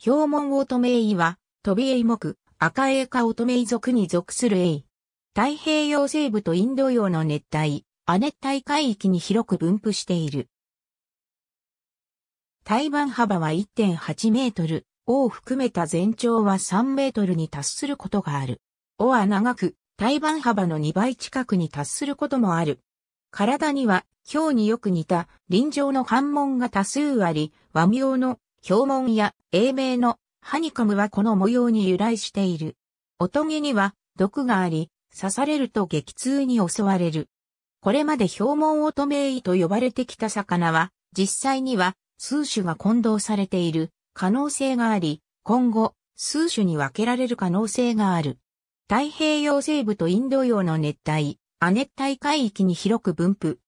標門乙女イは、飛びエイ目、赤エイオ乙女イ族に属するエイ。太平洋西部とインド洋の熱帯、亜熱帯海域に広く分布している。胎盤幅は1.8メートル、尾を含めた全長は3メートルに達することがある。尾は長く、胎盤幅の2倍近くに達することもある。体には、ヒョウによく似た、臨場の反紋が多数あり、和名の表文や英名のハニカムはこの模様に由来している。音げには毒があり、刺されると激痛に襲われる。これまで表門乙女医と呼ばれてきた魚は、実際には数種が混同されている可能性があり、今後、数種に分けられる可能性がある。太平洋西部とインド洋の熱帯、亜熱帯海域に広く分布。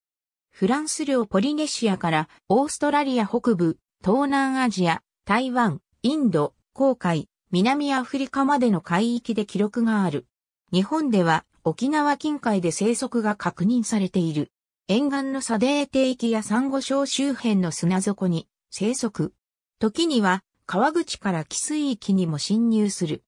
フランス領ポリネシアからオーストラリア北部、東南アジア、台湾、インド、航海、南アフリカまでの海域で記録がある。日本では沖縄近海で生息が確認されている。沿岸の砂泥低域やンゴ礁周辺の砂底に生息。時には川口から寄水域にも侵入する。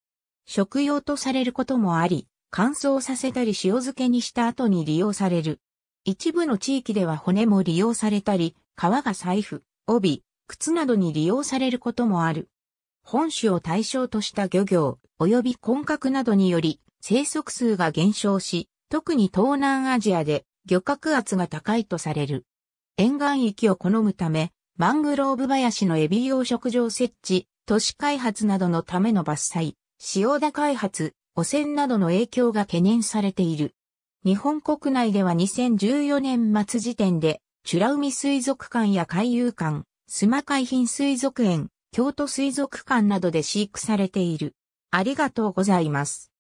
食用とされることもあり、乾燥させたり塩漬けにした後に利用される。一部の地域では骨も利用されたり、皮が財布、帯、靴などに利用されることもある。本種を対象とした漁業、及び混獲などにより、生息数が減少し、特に東南アジアで漁獲圧が高いとされる。沿岸域を好むため、マングローブ林のエビ養殖場設置、都市開発などのための伐採、塩田開発、汚染などの影響が懸念されている。日本国内では2014年末時点で、美ら海水族館や海遊館、須磨海浜水族園、京都水族館などで飼育されている。ありがとうございます。